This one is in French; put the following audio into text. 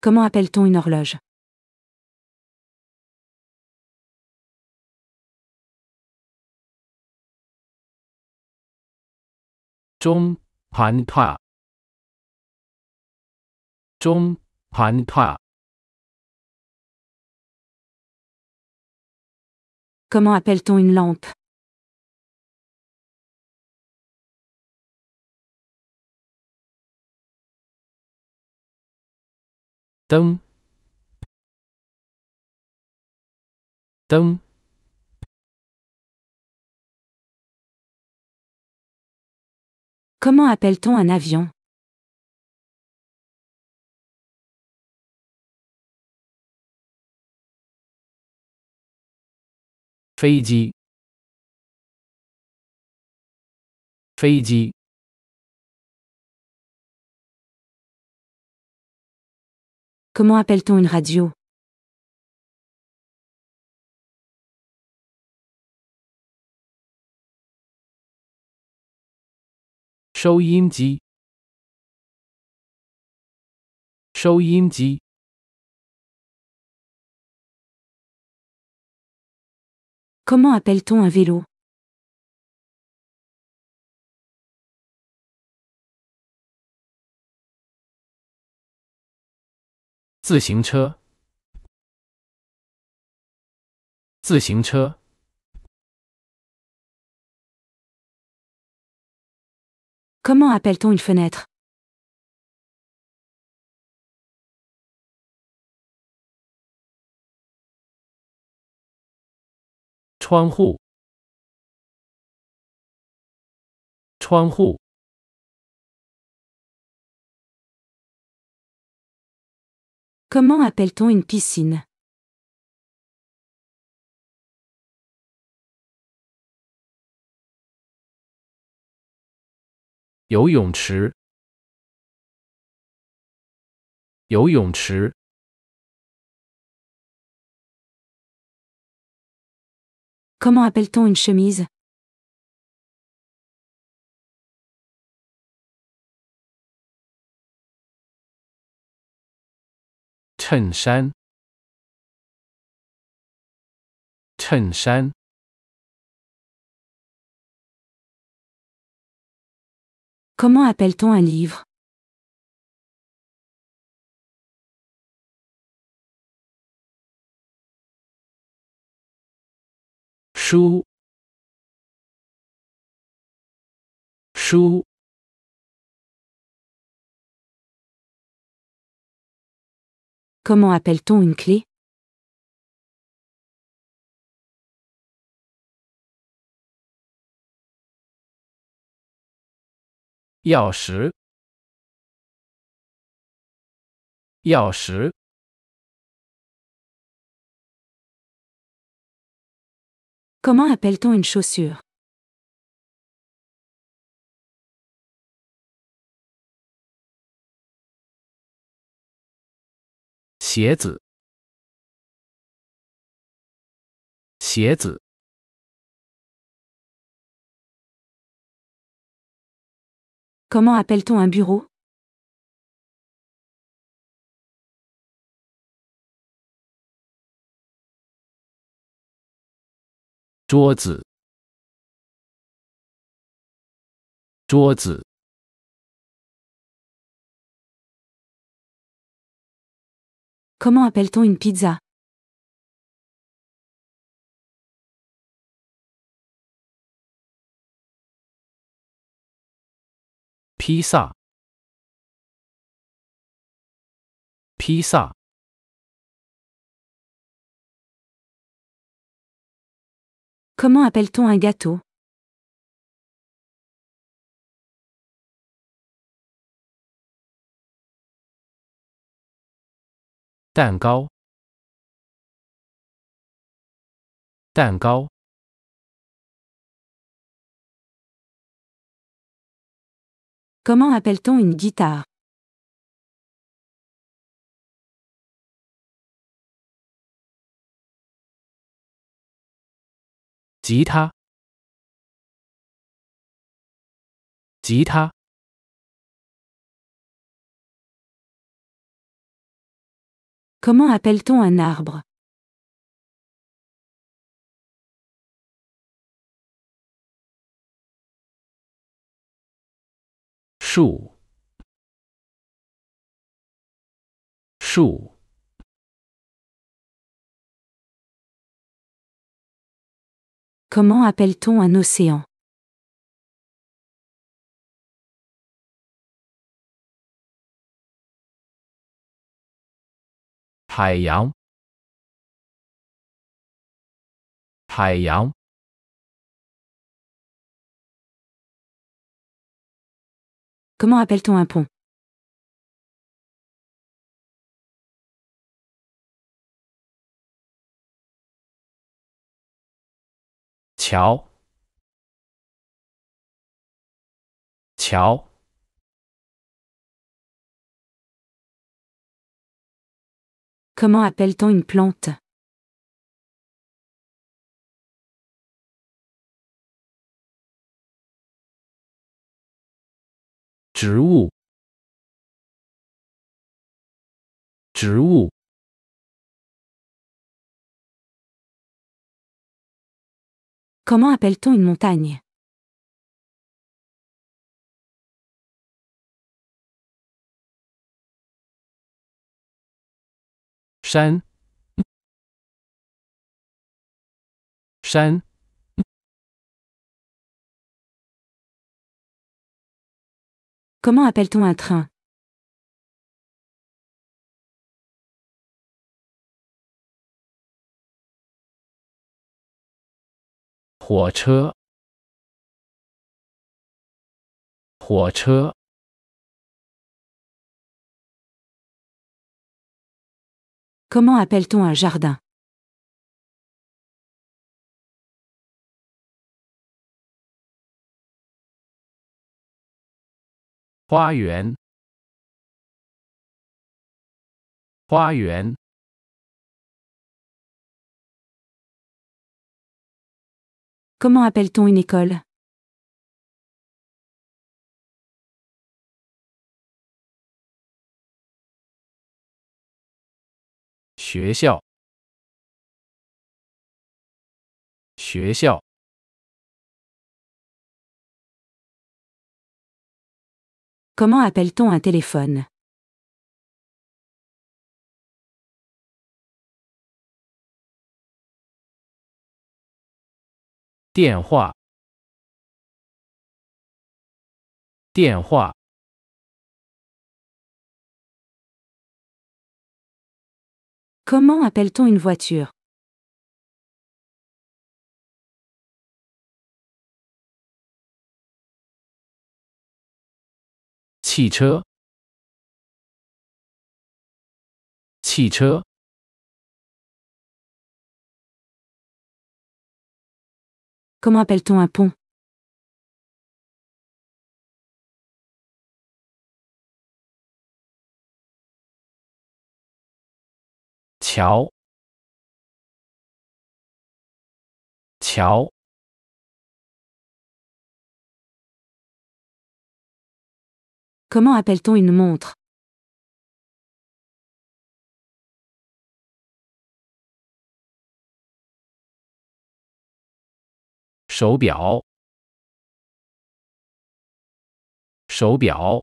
Comment appelle-t-on une horloge Comment appelle-t-on une lampe Tom. Tom. Comment appelle-t-on un avion Feiji. Feiji. Comment appelle-t-on une radio yin dit Comment appelle-t-on un vélo 自行车，自行车。c o m 怎么 n 怎么叫？怎么叫？怎 e 叫？怎么叫？怎么叫？Comment appelle-t-on une piscine Comment appelle-t-on une chemise Comment appelle appelle-t-on un livre Chou. Chou. Comment appelle-t-on une clé Comment appelle-t-on une chaussure Comment appelle appelle-t-on un bureau Comment appelle-t-on une pizza Pizza. Pizza. Comment appelle-t-on un gâteau 蛋糕，蛋糕。怎么 appel t on une guitare？吉他，吉他。Comment appelle-t-on un arbre Chou. Chou. Comment appelle-t-on un océan 海洋，海洋。怎么 appel 桥，桥。Comment appelle-t-on une plante Comment appelle-t-on une montagne 山，山。如何叫火车？火车。Comment appelle-t-on un jardin Comment appelle-t-on une école Comment appelle appelle-t-on un téléphone Téléphone. téléphone? Comment appelle-t-on une voiture Comment appelle-t-on un pont Comment appelle appelle-t-on une montre? montre 手表，手表。